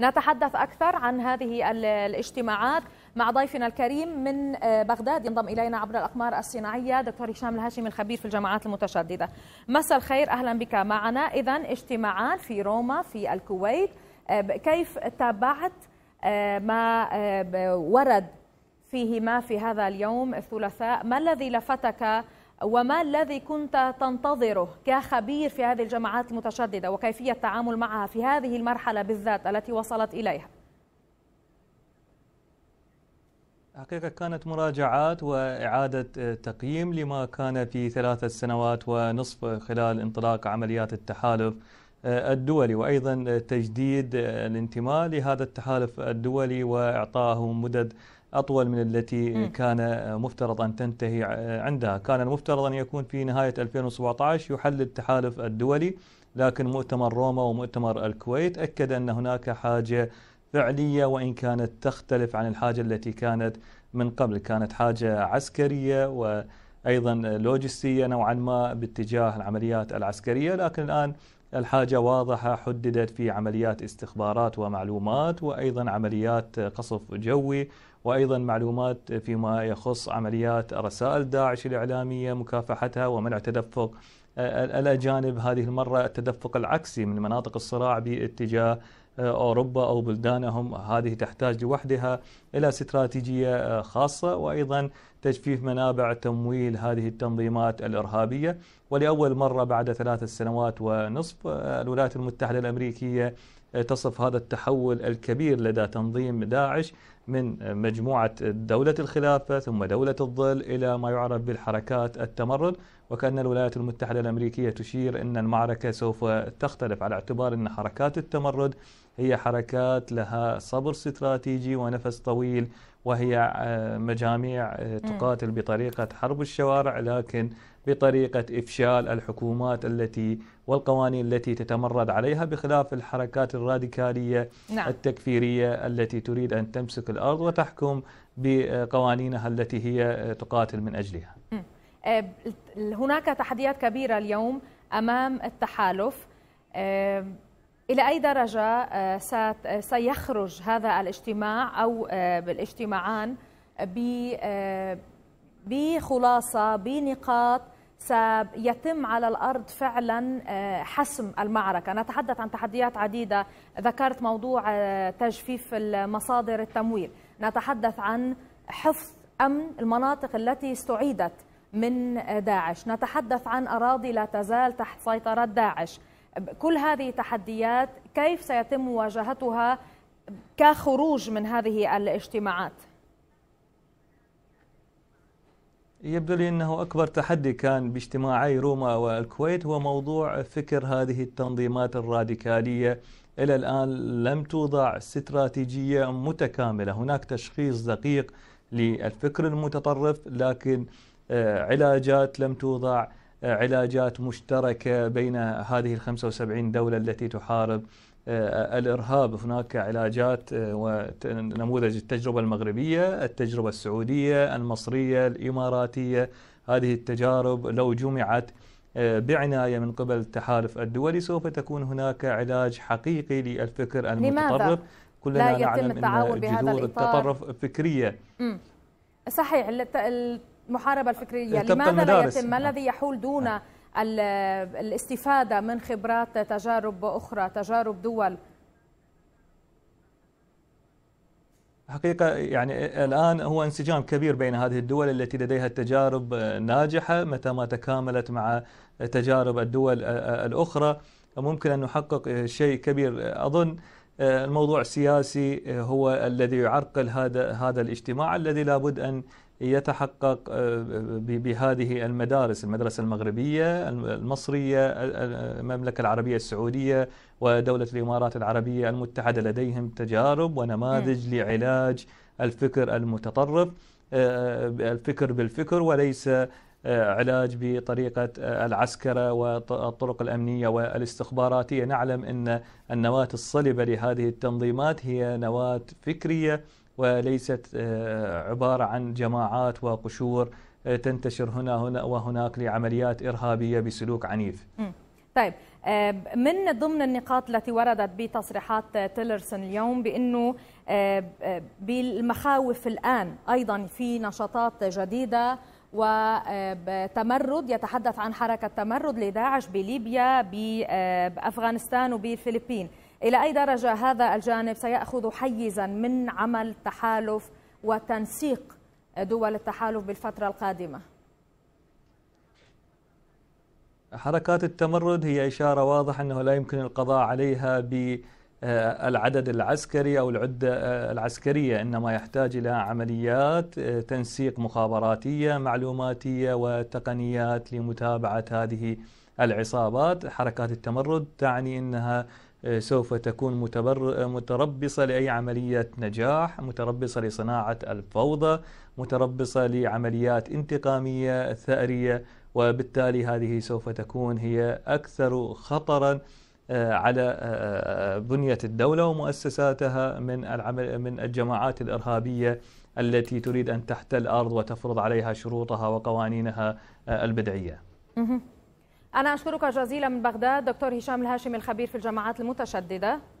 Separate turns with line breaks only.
نتحدث أكثر عن هذه الاجتماعات مع ضيفنا الكريم من آه، بغداد ينضم إلينا عبر الأقمار الصناعية دكتور هشام الهاشمي الخبير في الجماعات المتشددة مساء الخير أهلا بك معنا إذا اجتماعات في روما في الكويت آه، كيف تابعت آه، ما ورد فيهما في هذا اليوم الثلاثاء ما الذي لفتك وما الذي كنت تنتظره كخبير في هذه الجماعات المتشددة وكيفية التعامل معها في هذه المرحلة بالذات التي وصلت إليها؟
حقيقة كانت مراجعات وإعادة تقييم لما كان في ثلاثة سنوات ونصف خلال انطلاق عمليات التحالف آه، الدولي وأيضا تجديد آه، الانتماء لهذا التحالف الدولي وإعطائه مدد أطول من التي كان مفترض أن تنتهي آه، عندها كان المفترض أن يكون في نهاية 2017 يحل التحالف الدولي لكن مؤتمر روما ومؤتمر الكويت أكد أن هناك حاجة فعلية وإن كانت تختلف عن الحاجة التي كانت من قبل كانت حاجة عسكرية و أيضا لوجستية نوعا ما باتجاه العمليات العسكرية لكن الآن الحاجة واضحة حددت في عمليات استخبارات ومعلومات وأيضا عمليات قصف جوي وأيضا معلومات فيما يخص عمليات رسائل داعش الإعلامية مكافحتها ومنع تدفق الأجانب هذه المرة التدفق العكسي من مناطق الصراع باتجاه أوروبا أو بلدانهم هذه تحتاج لوحدها إلى استراتيجية آه، خاصة وأيضا تجفيف منابع تمويل هذه التنظيمات الإرهابية ولأول مرة بعد ثلاث سنوات ونصف آه، الولايات المتحدة الأمريكية تصف هذا التحول الكبير لدى تنظيم داعش من مجموعة دولة الخلافة ثم دولة الظل إلى ما يعرف بالحركات التمرد وكأن الولايات المتحدة الأمريكية تشير أن المعركة سوف تختلف على اعتبار أن حركات التمرد هي حركات لها صبر استراتيجي ونفس طويل وهي آه، مجاميع آه، تقاتل بطريقة حرب الشوارع لكن بطريقة إفشال الحكومات التي والقوانين التي تتمرد عليها بخلاف الحركات الراديكالية نعم. التكفيرية التي تريد أن تمسك الأرض وتحكم بقوانينها التي هي آه، تقاتل من أجلها
هناك تحديات كبيرة اليوم أمام التحالف إلى أي درجة آه، آه، سيخرج هذا الاجتماع أو آه، الاجتماعان بخلاصة بنقاط سيتم على الارض فعلا حسم المعركه، نتحدث عن تحديات عديده، ذكرت موضوع تجفيف مصادر التمويل، نتحدث عن حفظ امن المناطق التي استعيدت من داعش، نتحدث عن اراضي لا تزال تحت سيطره داعش، كل هذه تحديات كيف سيتم مواجهتها كخروج من هذه الاجتماعات
يبدو لي انه اكبر تحدي كان باجتماعي روما والكويت هو موضوع فكر هذه التنظيمات الراديكاليه الى الان لم توضع استراتيجيه متكامله، هناك تشخيص دقيق للفكر المتطرف لكن آه، علاجات لم توضع علاجات مشتركة بين هذه ال 75 دولة التي تحارب آه، الارهاب هناك علاجات آه، ونموذج التجربه المغربيه، التجربه السعوديه، المصريه، الاماراتيه، هذه التجارب لو جمعت آه، بعنايه من قبل التحالف الدولي سوف تكون هناك علاج حقيقي للفكر المتطرف
كلنا نعلم ان جذور التطرف
فكريه.
صحيح المحاربة الفكرية لماذا لا يتم ما الذي يحول دون الاستفادة من خبرات تجارب أخرى تجارب دول
حقيقة يعني الآن هو انسجام كبير بين هذه الدول التي لديها تجارب ناجحة متى ما تكاملت مع تجارب الدول الأخرى ممكن أن نحقق شيء كبير أظن آه، الموضوع السياسي آه، هو الذي يعرقل هذا هذا الاجتماع الذي لابد ان يتحقق آه، بهذه المدارس المدرسة المغربية المصرية المملكة العربية السعودية ودولة الإمارات العربية المتحدة لديهم تجارب ونماذج م. نعم. لعلاج الفكر المتطرف الفكر بالفكر وليس علاج بطريقة العسكرة والطرق الأمنية والاستخباراتية نعلم أن النواة الصلبة لهذه التنظيمات هي نواة فكرية وليست آه، عبارة عن جماعات وقشور آه، تنتشر هنا هنا وهناك لعمليات إرهابية بسلوك عنيف
طيب آه، من ضمن النقاط التي وردت بتصريحات تيلرسون اليوم بانه بالمخاوف الان ايضا في نشاطات جديده وتمرد يتحدث عن حركة تمرد لداعش بليبيا بأفغانستان وبالفلبين إلى أي درجة هذا الجانب سيأخذ حيزا من عمل تحالف وتنسيق دول التحالف بالفترة القادمة؟
حركات التمرد هي إشارة واضحة أنه لا يمكن القضاء عليها ب آه، العدد العسكري أو العدة آه، العسكرية إنما يحتاج إلى عمليات آه، تنسيق مخابراتية معلوماتية وتقنيات لمتابعة هذه العصابات حركات التمرد تعني أنها سوف تكون متربصة لأي عملية نجاح متربصة لصناعة الفوضى متربصة لعمليات انتقامية ثأرية وبالتالي هذه سوف تكون هي أكثر خطراً آه، على آه، آه، بنية الدولة ومؤسساتها من العمل من الجماعات الإرهابية التي تريد أن تحتل أرض وتفرض عليها شروطها وقوانينها البدعية
أنا أشكرك جزيلا من بغداد دكتور هشام الهاشم الخبير في الجماعات المتشددة